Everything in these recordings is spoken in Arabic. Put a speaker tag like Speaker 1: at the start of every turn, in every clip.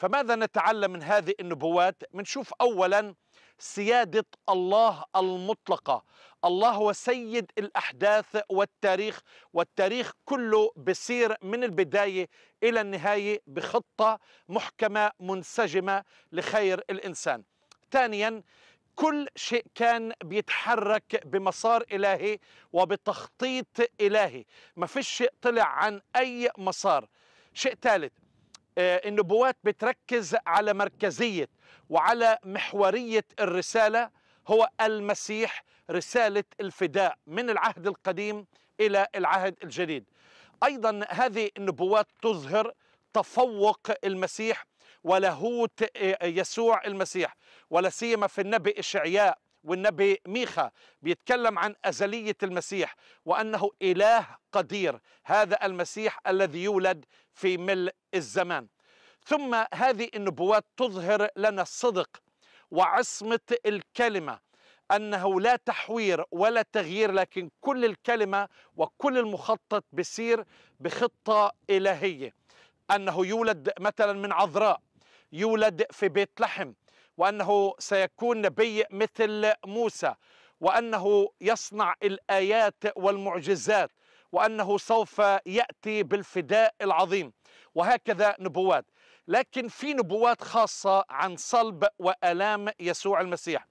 Speaker 1: فماذا نتعلم من هذه النبوات بنشوف اولا سياده الله المطلقه الله هو سيد الاحداث والتاريخ والتاريخ كله بصير من البدايه الى النهايه بخطه محكمه منسجمه لخير الانسان ثانيا كل شيء كان بيتحرك بمسار إلهي وبتخطيط إلهي ما فيش شيء طلع عن أي مسار شيء ثالث آه، النبوات بتركز على مركزية وعلى محورية الرسالة هو المسيح رسالة الفداء من العهد القديم إلى العهد الجديد أيضا هذه النبوات تظهر تفوق المسيح ولاهوت آه، آه، يسوع المسيح ولا سيما في النبي إشعياء والنبي ميخا بيتكلم عن أزلية المسيح وأنه إله قدير هذا المسيح الذي يولد في ملء الزمان ثم هذه النبوات تظهر لنا الصدق وعصمة الكلمة أنه لا تحوير ولا تغيير لكن كل الكلمة وكل المخطط بيصير بخطة إلهية أنه يولد مثلا من عذراء يولد في بيت لحم وأنه سيكون نبي مثل موسى وأنه يصنع الآيات والمعجزات وأنه سوف يأتي بالفداء العظيم وهكذا نبوات لكن في نبوات خاصة عن صلب وألام يسوع المسيح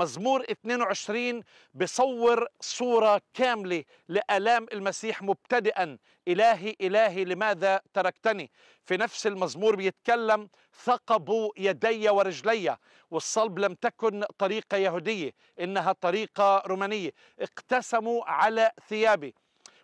Speaker 1: مزمور 22 بصور صورة كاملة لألام المسيح مبتدئا إلهي إلهي لماذا تركتني في نفس المزمور بيتكلم ثقبوا يدي ورجلي والصلب لم تكن طريقة يهودية إنها طريقة رومانية اقتسموا على ثيابي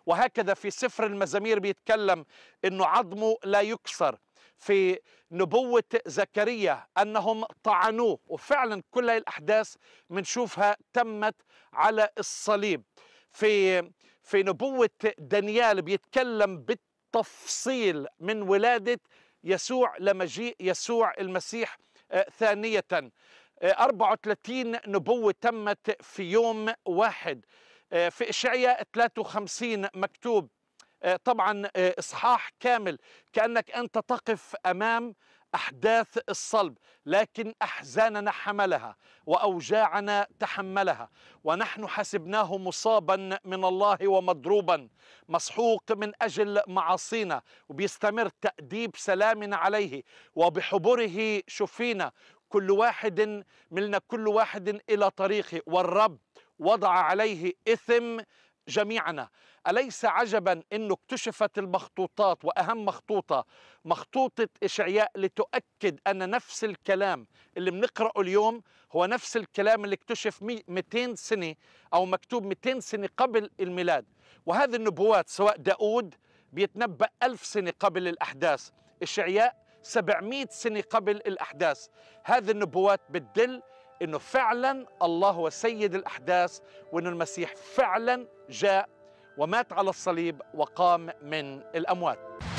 Speaker 1: وهكذا في سفر المزامير بيتكلم إنه عظمه لا يكسر في نبوة زكريا أنهم طعنوه وفعلا كل هاي الأحداث منشوفها تمت على الصليب في في نبوة دانيال بيتكلم بالتفصيل من ولادة يسوع لمجيء يسوع المسيح آه، ثانية 34 آه، نبوة تمت في يوم واحد آه، في إشعياء 53 مكتوب آه، طبعا آه، اصحاح كامل كانك انت تقف امام احداث الصلب لكن احزاننا حملها واوجاعنا تحملها ونحن حسبناه مصابا من الله ومضروبا مسحوق من اجل معاصينا وبيستمر تاديب سلامنا عليه وبحبره شفينا كل واحد ملنا كل واحد الى طريقه والرب وضع عليه اثم جميعنا أليس عجبا أنه اكتشفت المخطوطات وأهم مخطوطة مخطوطة إشعياء لتؤكد أن نفس الكلام اللي بنقرأه اليوم هو نفس الكلام اللي اكتشف 200 سنة أو مكتوب 200 سنة قبل الميلاد وهذه النبوات سواء داود بيتنبأ ألف سنة قبل الأحداث إشعياء 700 سنة قبل الأحداث هذه النبوات بتدل أنه فعلا الله هو سيد الأحداث وأنه المسيح فعلا جاء ومات على الصليب وقام من الأموات